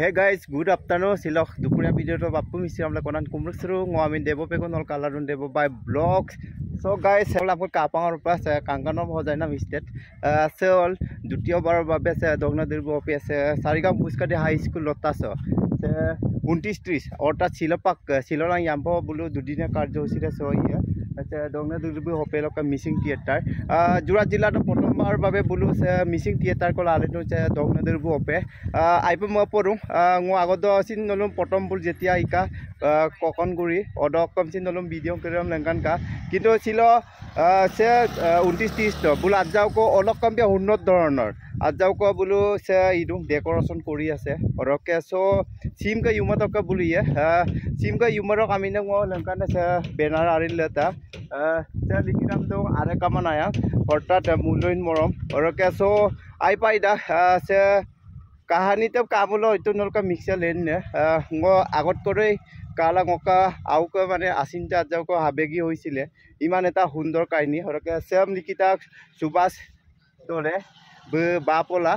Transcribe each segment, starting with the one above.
Hey guys good afternoon শিলক দুপৰীয়া ভিডিঅ'টো বাপু মিচি আমি কনান কুমৰচৰুং আমি দেৱ পেগো নল কালাৰ দেৱ বাই ব্লগ চ' গাইজ আপোনাৰ কাপাঙৰ পৰা আছে কাংকানৰ সজাই না ষ্টেট আছে হ'ল দ্বিতীয়বাৰৰ বাবে আছে দগ্নদেৱ অফি আছে চাৰিগাঁও খোজকাঢ়ি হাইস্কুল লতাচ ঊনত্ৰিছ ত্ৰিছ অৰ্থাৎ শিলপাক শিলৰাং য়াম্প বোলো দুদিনীয়া কাৰ্যসূচীৰে চ' ইয়ে আছে দগ্নদেৱ হপে লগ মিচিং থিয়েটাৰ যোৰহাট জিলাটো প্ৰথম আমাৰ বাবে বোলো মিচিং থিয়েটাৰ কল আলিনো দগ নদীৰ বু অপে আইপ মই পঢ়োঁ মই আগত চিন নলম প্ৰথম বোল যেতিয়া ইকা ককন ককনগুৰি কম চিন নলম বিডিঅ' কৰিম লেংকান কা কিন্তু চিল চে ঊনত্ৰিছ ত্ৰিছ বোল আজাও কলকম্পিয়া উন্নত ধৰণৰ আজাওক বোলো ইদুং ডেকোৰেশন কৰি আছে হরকে সো সিমকা ইউমাতকা বোল ইয়ে কা ইউমারক আমি নাকান বেনার আড়িল এটা সে লিখি নাম তো আরে কামান আয়া হর্তা মূল্যহীন মরম হরকে সো আই পাই দা চে কাহানি তো কামল হয়তো নলকা মিক্সার লেন আগত করেই কাল আঙকা আউক মানে আচিন্তা আজাওক আবেগী হৈছিলে ইমান এটা সুন্দৰ কাহিনী সৰকে চেম লিখিতা সুভাষ দৰে বা পোলা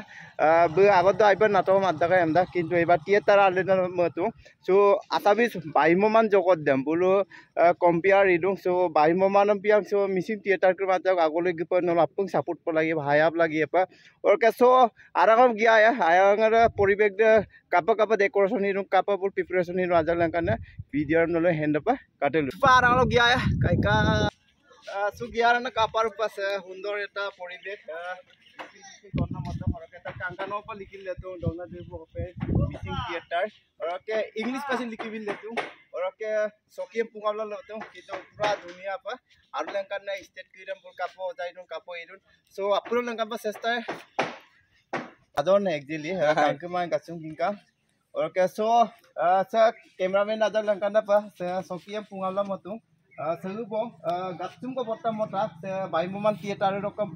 ব আগতো আইবার নাটক মাদ্দাকে এমদা কিন্তু এবার থিয়েটার আলোচনা মতো সো আঠাবিশ বাইমমান জগত দেম বোলো কম্পিয়ার ইডুং সো বাইমমান পিয়াং সো মিচিং থিয়েটার কে মাত্র আগলে গিপ নলাপুং সাপোর্ট পলাগে হায়াব লাগি এপা ওরকে সো আরাকম গিয়া হায়াঙের পরিবেশ কাপ কাপ ডেকোরেশন ইরুং কাপ বল প্রিপারেশন ইরুং আজাল কারণে ভিডিওর নল হ্যান্ডপা কাটে লু সুপার আরাকম গিয়া কাইকা সু গিয়ার কাপার উপাস সুন্দর এটা পরিবেশ ikono mo to koroke ta kanga no pa likhi le tu dona de bo pe missing theater koroke english pa sin likhi bil le tu koroke sokie pungala le tu kito pura dunia pa aru lanka na state kiram pur kapo jai dun kapo irun so apuro lanka pa sesta adon actually kanka man kasum kinka koroke so sa cameraman adar lanka na pa sokie pungala mo tu সেগুলো গাছুম বর্তা মতা বাইমমান theatre রকম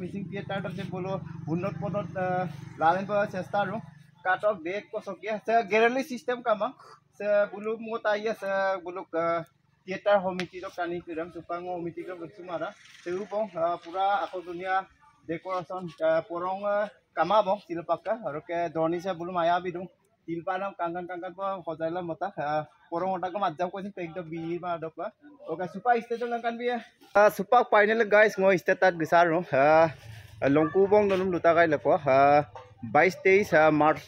Mising theatre দিয়ে বলো উন্নত পদত লালেন চেষ্টা আর কাটক বেগ কচকি আছে গেরালি সিস্টেম কামা সে বুলু মো তাই আছে বুলু থিয়েটার সমিতির কানি কিরাম চুপাং সমিতি গেছি মারা সেগুলো পো পুরা আকর্ষণীয় ডেকোরেশন পরং কামাব শিলপাকা আর কে ধরনিছে বুলু মায়া বিদু শিলপা নাম কাঙ্কান কাঙ্কান সজাইলাম মতা পরং ওটাকে মাজ্জাম কৈছিল পেক দিয়ে বিয়ে মা দক Oka supa to lang kan biya. Ah supa final guys ngo istet at gisar no. Ah, ah longkubong nulum lutakay lakwa. Ah বাইশ তেইশ মার্চ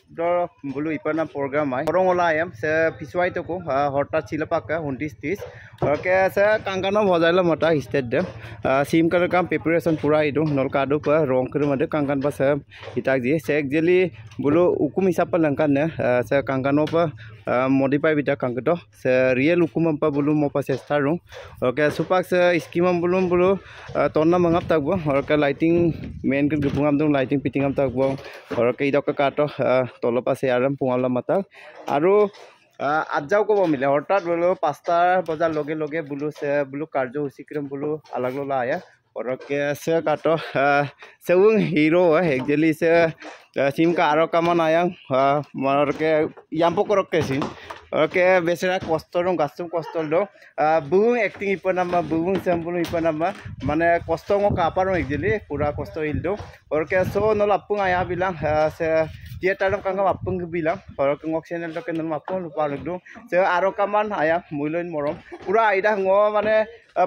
বলু ইপানা প্রোগ্রাম হয় হরং ওলা আয়াম সে পিছুয়াই থাকো হরটা ছিল পাকা উনত্রিশ ত্রিশ হরকে সে কাঙ্কানো ভজাই লম এটা স্টেট ডেম সিম কার্ড কাম প্রিপারেশন পুরাই দো নলকা দু রং করে মধ্যে কাঙ্কান পা সে ইটাক দিয়ে সে একজেলি বলু উকুম হিসাব পা লঙ্কান সে কাঙ্কানো পা মডিফাই বিটা কাঙ্কিত সে রিয়েল উকুম পা বলু মো পা চেষ্টা রুম হরকে সুপাক সে স্কিম বলু বলু তন্না মঙ্গাব থাকবো হরকে লাইটিং মেন গুপুঙাম দু লাইটিং পিটিং থাকবো ঘৰকে ইদক কাট তলপ আছে আৰাম পুঙাল মাতা আৰু আজাও কব মিলে অৰ্থাৎ বলো পাঁচটা বজাৰ লগে লগে বুলু বুলু কাৰ্যসূচীক্ৰম বুলু ললা আয়া পটককে আছে কাট চেউং হিরো একজেলি সে সিম কা আরো আয়ং মরকে ইয়াম পকরকে সিম ওকে বেসেরা কষ্ট দো গাছম কষ্ট দো বুং একটিং ইপনামা বুং সেম্পল ইপনামা মানে কষ্ট ও কাপার একজেলি পুরা কষ্ট হিল দো ওরকে সো নল আপুং আয়া বিলাম সে থিয়েটার কাঙ্ক আপুং বিলাম ওরকে ও চ্যানেল টকে নল আপুং লুপা লিখ দো সে আরো কামান আয়া মূল্য মরম পুরা আইডা মানে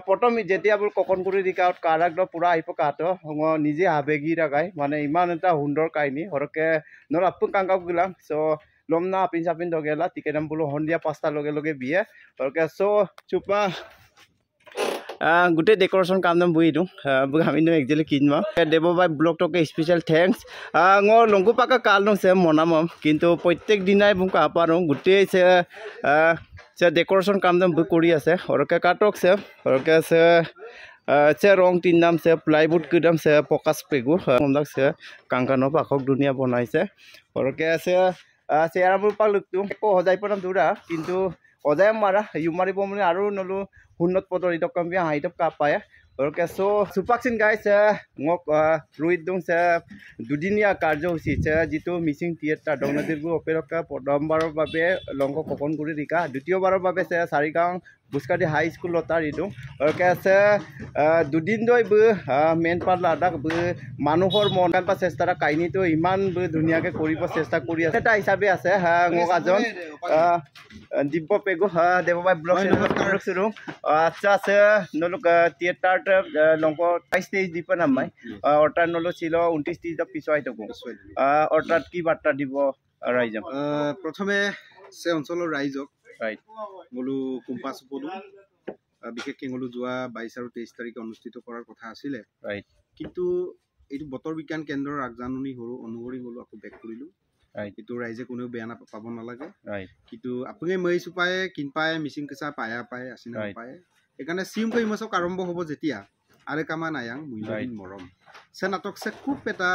প্ৰথম যেতিয়া বোলো ককনপুৰী ৰিকাউট কাৰাগৃহ পূৰা আহিব মই নিজে আৱেগী ৰাগাই মানে ইমান এটা সুন্দৰ কাহিনী সৰকে নৰ আপোন কাংকাপ গিলাম চ' লম না আপিন চাপিন ধগেলা টিকেট বোলো সন্ধিয়া পাঁচটাৰ লগে লগে বিয়ে সৰকে চ' চুপা গোটেই ডেকৰেশ্যন কাম নাম বহি দিওঁ আমি দিওঁ একজেলি দেৱ বাই ব্লকটোকে স্পেচিয়েল থেংকছ মই লংকু পাকা কাল নোচে মনাম কিন্তু প্ৰত্যেক দিনাই মোক কাহ পাৰোঁ গোটেই সে ডেক'ৰেশ্যন কাম দাম কৰি আছে সৰহকৈ কাটক সে হরকে সে সে রং তিন দাম সে প্লাইউড দাম সে প্রকাশ পেগু কমদাক সে পাকক ধুনীয়া দুনিয়া বনাইছে হরকে সে চেয়ারামুল পাক লুকটু একো সজাই পাম দূরা কিন্তু সজায় মারা ইউ মারিব আরো নলো শূন্যত পদর ইটক কম হাইটক কাপ পায় Okay, so supaction guys, ngok fluid dong sa dudinia karjo si cha jito missing tier ta dong na dirgu opero ka po dong baro babe longko kopon guri rika dutio baro babe sa sari kang বুসকাটি high school lottery দো দুদিন দই Ben পাত মানুষের মন কাটবা চেষ্টা কাহিনী তো ইমান ধুনিয়াকে করব চেষ্টা করে আছে এটা হিসাবে আছে মজন দিব্য পেগু দেবাই ব্লক শুরু আচ্ছা আছে নলুক থিয়েটার লঙ্ক বাইশ তেইশ দিব নামাই অর্থাৎ নলু ছিল উনত্রিশ তেইশ পিছাই থাকো অর্থাৎ কি বার্তা দিব রাইজক প্রথমে সে অঞ্চল রাইজক ৰাইট গ'লো কোম্পাছ গ'লো বিশেষকৈ গ'লো যোৱা বাইছ আৰু তেইছ তাৰিখে অনুষ্ঠিত কৰাৰ কথা আছিলে কিন্তু এইটো বতৰ বিজ্ঞান কেন্দ্ৰৰ আগজাননী হ'লোঁ অনুসৰি গ'লোঁ আকৌ বেক কৰিলোঁ ৰাইট এইটো ৰাইজে কোনেও বেয়া নাপা পাব নালাগে কিন্তু আপুনি মৈ চুপায়ে কিন পায়ে মিচিং কেঁচা পায়া পায়ে আছে নাই পায়ে সেইকাৰণে চিম কৰিম চক আৰম্ভ হ'ব যেতিয়া আৰে কামান আয়াং মূল্যহীন মৰম চে নাটক চে খুব এটা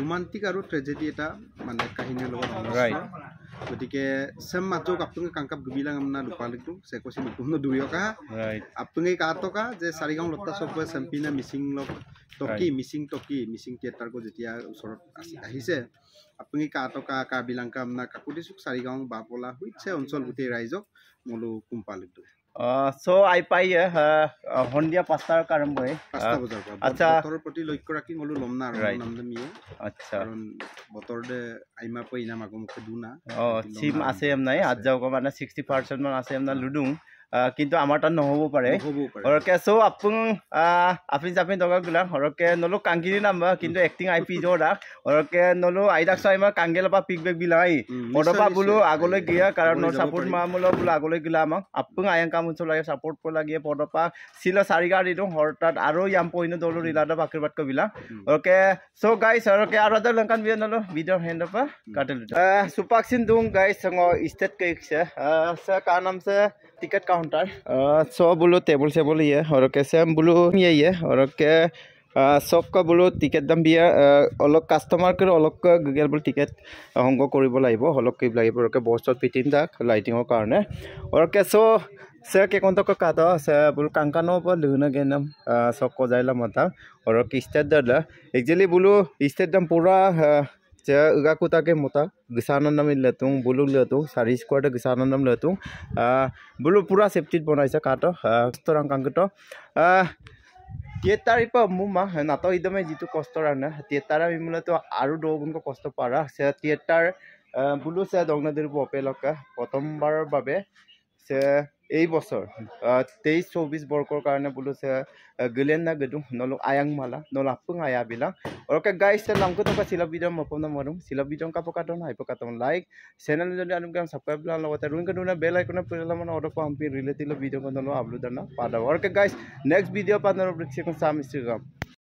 ৰোমান্টিক আৰু ট্ৰেজেডি এটা মানে কাহিনীৰ লগত গতিকে চেম মাত্র আপটুঙ্গে কাংকাপ গুবিলাং আমনা লুপা লিখলু সে কোসি মুকুন্দ দুই অকা আপুনি কা টকা যে সারিগাঁও লত্তা সব সেম্পিনা মিসিং লক টকি মিচিং টকি মিচিং থিয়েটার গো যেতিয়া ওসর আহিছে আপটুঙ্গে কা টকা কা আপোনাৰ আমনা কাকুটি সুখ সাৰিগাঁও বাপলা হুইছে অঞ্চল গোটেই ৰাইজক মোলো কুম্পা সো আই পাই সন্ধিয়া পাঁচটার আরম্ভ আচ্ছা বতর প্রতি না আচ্ছা আছে নাই আজ যাও মানে সিক্সটি পার্সেন্ট মান আছে লুডুং কিন্তু আমাৰ তাত নহ'ব পাৰে সৰহকৈ চ' আপোন আপুনি আপুনি দৰকাৰ গোলাম সৰহকৈ নলো কাংগিৰি নাম কিন্তু এক্টিং আই পি যাওঁ ৰাস নলো আইডাক চাই মই কাংগেলৰ পৰা ফিডবেক বিলাক আই মদৰ পৰা বোলো আগলৈ গিয়া কাৰণ মোৰ ছাপৰ্ট মাৰ বোলো আগলৈ গিলা আমাক আপোন আই কাম ওচৰ লাগে ছাপৰ্ট কৰিব লাগে পদৰ পৰা চিলা চাৰিগা দি দিওঁ সৰু তাত আৰু ইয়াম পইনো দলো ৰিলাৰ বাকী বাট কৰিবিলাক সৰকে চ' গাইজ সৰকে আৰু এটা লংকান বিয়া নলো বিদৰ হেণ্ডৰ পৰা কাটিলো চুপাক চিন দিওঁ গাইজ ষ্টেট কেকছে কাৰ নামছে टिकट काउंटर सौ बोलो टेबल सेबल ही है और कैसे हम बोलो यही है और के সব কে বোলো টিকেট দাম বিয়া অলপ কাষ্টমাৰ কৰি অলপ গুগল বোলো টিকেট সংগ্ৰহ কৰিব লাগিব অলপ কৰিব লাগিব আৰু বস্তত ফিটিং তাক লাইটিঙৰ কাৰণে আৰু কেঁচো চে কেইখনটো কাট চে বোলো কাংকানৰ পৰা লিখোনে কেইদাম চব কজাই ল'ম এটা আৰু ষ্টেট দাদা একজুৱেলি বোলো ষ্টেট দাম পূৰা যে ইগাকু তাকে মতা গিসানন্দম লেতুং বুলু লেতুং সারি স্কোয়াড গিসানন্দম লেতুং বুলু পুরা সেফটিত বনাইছে কাট কষ্ট রাঙ্কাঙ্কিত তেতারিপ মো মা নাত ইদমে যে কষ্ট রানা তেতারা বিমলেতো আরো দৌগুণক কষ্ট পারা সে তেতার বুলু সে দগ্নদীর্প অপেলকে প্রথমবারের সে এই বছৰ তেইছ চৌবিছ বৰ্ষৰ কাৰণে বোলোছে না গেদুং নল আয়াং মালা নল আপুং আয়াবিলাক অৰকে গাইছে লংকো থকা চিলাপিডম মপম নমৰং চিলাপিডম কাপ কাটন হাইপ কাটন লাইক চেনেল যদি আনো কাম ছাবস্ক্ৰাইব লোৱাৰ লগতে ৰুইং কাটো বেল আইকনে পঢ়িলে মানে অৰ্ডাৰ পাম পি ৰিলেটিভ ভিডিঅ' কাৰণে নলওঁ আপলোড নাপাওঁ আৰু গাইছ নেক্সট ভিডিঅ' পাতন চাম ইষ্ট্ৰিগ্ৰাম